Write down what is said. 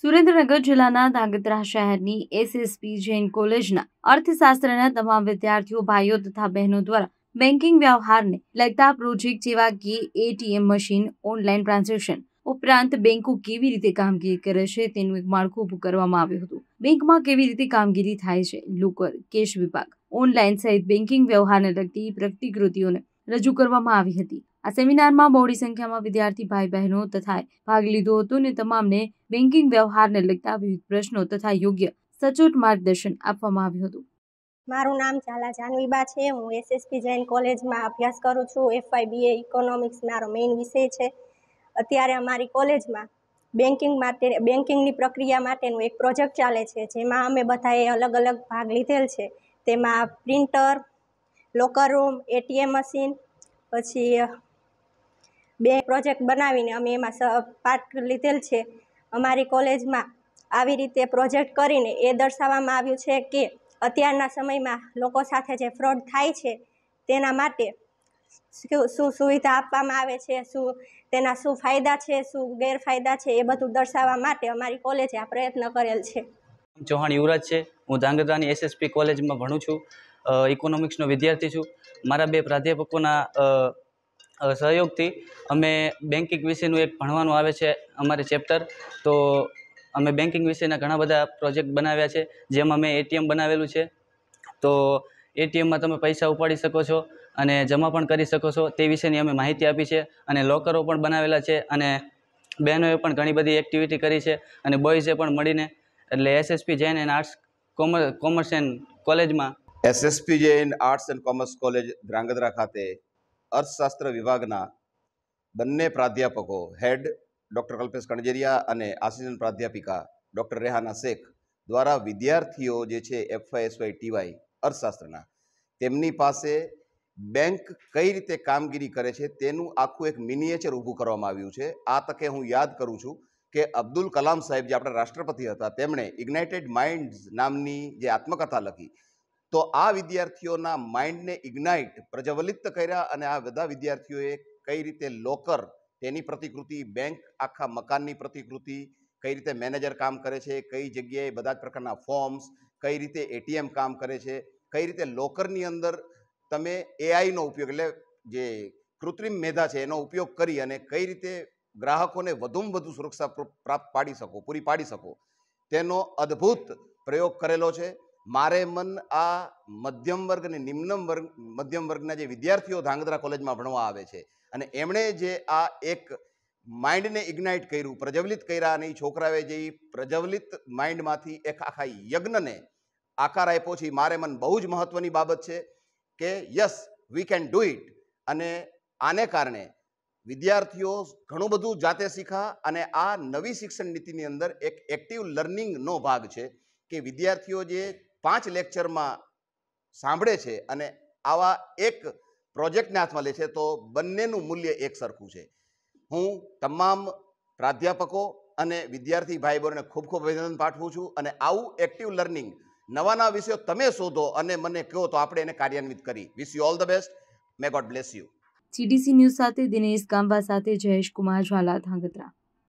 સુરેન્દ્રનગર જિલ્લાના ધાગધ્રા શહેરની એસએસપી જૈન કોલેજના અર્થશાસ્ત્રના તમામ વિદ્યાર્થીઓ ભાઈઓ તથા બહેનો દ્વારા બેન્કિંગ વ્યવહારને લગતા પ્રોજેક્ટ જેવા કે એટીએમ મશીન ઓનલાઈન ટ્રાન્ઝેક્શન ઉપરાંત બેંકો કેવી રીતે કામગીરી કરે છે તેનું એક માળખું ઊભું કરવામાં આવ્યું હતું બેંકમાં કેવી રીતે કામગીરી થાય છે લોકર કેશ વિભાગ ઓનલાઈન સહિત બેન્કિંગ વ્યવહારને લગતી પ્રતિકૃતિઓને રજૂ કરવામાં આવી હતી આ સેમિનારમાં મોડી સંખ્યામાં વિદ્યાર્થી ભાઈ બહેનો તથા ભાગ લીધો હતો અને તમામને બેન્કિંગ વ્યવહારને લગતા વિવિધ પ્રશ્નો તથા યોગ્ય સચોટ માર્ગદર્શન આપવામાં આવ્યું હતું મારું નામ ઝાલા જાનવીબા છે હું એસએસપી જૈન કોલેજમાં અભ્યાસ કરું છું એફઆઈ બીએ ઇકોનોમિક્સ મારો મેઇન વિષય છે અત્યારે અમારી કોલેજમાં બેન્કિંગ માટે બેન્કિંગની પ્રક્રિયા માટેનું એક પ્રોજેક્ટ ચાલે છે જેમાં અમે બધાએ અલગ અલગ ભાગ લીધેલ છે તેમાં printer locker room ATM machine પછી બે પ્રોજેક્ટ બનાવીને અમે એમાં પાર્ટ લીધેલ છે અમારી કોલેજમાં આવી રીતે પ્રોજેક્ટ કરીને એ દર્શાવવામાં આવ્યું છે કે અત્યારના સમયમાં લોકો સાથે જે ફ્રોડ થાય છે તેના માટે શું સુવિધા આપવામાં આવે છે શું તેના શું ફાયદા છે શું ગેરફાયદા છે એ બધું દર્શાવવા માટે અમારી કોલેજે આ પ્રયત્ન કરેલ છે ચૌહાણ યુવરાજ છે હું ધાંગધ્રાની એસએસપી કોલેજમાં ભણું છું ઇકોનોમિક્સનો વિદ્યાર્થી છું મારા બે પ્રાધ્યાપકોના સહયોગથી અમે બેન્કિંગ વિશેનું એક ભણવાનું આવે છે અમારે ચેપ્ટર તો અમે બેન્કિંગ વિશેના ઘણા બધા પ્રોજેક્ટ બનાવ્યા છે જેમાં મેં એટીએમ બનાવેલું છે તો એટીએમમાં તમે પૈસા ઉપાડી શકો છો અને જમા પણ કરી શકો છો તે વિશેની અમે માહિતી આપી છે અને લોકરો પણ બનાવેલા છે અને બહેનોએ પણ ઘણી બધી એક્ટિવિટી કરી છે અને બોયઝે પણ મળીને એટલે SSP Jain and arts commerce commerce and કોલેજમાં SSP Jain arts and commerce college Dhrangadhra ખાતે અર્થશાસ્ત્ર વિભાગના બંને પ્રાધ્યાપકો હેડ ડૉક્ટર કલ્પેશ કણજેરિયા અને આસિસ્ટન્ટ પ્રાધ્યાપિકા ડૉક્ટર રેહાના શેખ દ્વારા વિદ્યાર્થીઓ જે છે એફઆઈએસવાય ટીવાય અર્થશાસ્ત્રના તેમની પાસે બેંક કઈ રીતે કામગીરી કરે છે તેનું આખું એક મિનિએચર ઊભું કરવામાં આવ્યું છે આ તકે હું યાદ કરું છું કે અબ્દુલ કલામ સાહેબ જે આપણા રાષ્ટ્રપતિ હતા તેમણે ઇગ્નાઇટેડ માઇન્ડ્સ નામની જે આત્મકથા લખી તો આ વિદ્યાર્થીઓના માઇન્ડને ઇગ્નાઇટ પ્રજ્વલિત કર્યા અને આ બધા વિદ્યાર્થીઓએ કઈ રીતે લોકર તેની પ્રતિકૃતિ બેંક આખા મકાનની પ્રતિકૃતિ કઈ રીતે મેનેજર કામ કરે છે કઈ જગ્યાએ બધા જ પ્રકારના ફોર્મ્સ કઈ રીતે એટીએમ કામ કરે છે કઈ રીતે લોકરની અંદર તમે એઆઈનો ઉપયોગ એટલે જે કૃત્રિમ મેધા છે એનો ઉપયોગ કરી અને કઈ રીતે ગ્રાહકોને વધુમાં વધુ સુરક્ષા પ્રાપ્ત પાડી શકો પૂરી પાડી શકો તેનો અદ્ભુત પ્રયોગ કરેલો છે મારે મન આ મધ્યમ વર્ગ અને નિમ્ન વર્ગ મધ્યમ વર્ગના જે વિદ્યાર્થીઓ ધાંગધ્રા કોલેજમાં ભણવા આવે છે અને એમણે જે આ એક માઇન્ડને ઇગ્નાઇટ કર્યું પ્રજવલિત કર્યા અને એ છોકરાએ જે પ્રજ્વલિત માઇન્ડમાંથી એક આખા યજ્ઞને આકાર આપ્યો છે મારે મન બહુ જ મહત્ત્વની બાબત છે કે yes we can do it અને આને કારણે વિદ્યાર્થીઓ ઘણું બધું જાતે શીખા અને આ નવી શિક્ષણ નીતિની અંદર એક એક્ટિવ લર્નિંગનો ભાગ છે કે વિદ્યાર્થીઓ જે પાંચ લેક્ચરમાં સાંભળે છે અને આવા એક પ્રોજેક્ટને હાથમાં લે છે તો બંનેનું મૂલ્ય એક સરખું છે હું તમામ પ્રાધ્યાપકો અને વિદ્યાર્થી ભાઈ બહેનોને ખૂબ ખૂબ અભિનંદન પાઠવું છું અને આવું એક્ટિવ લર્નિંગ નવા નવા વિષયો તમે શોધો અને મને કહો તો આપણે એને કાર્યાન્વિત કરી wish you all the best may God bless you CDC news સાથે દિનેશ ગામવા સાથે જયેશ કુમાર ઝાલા ધાંગધ્રા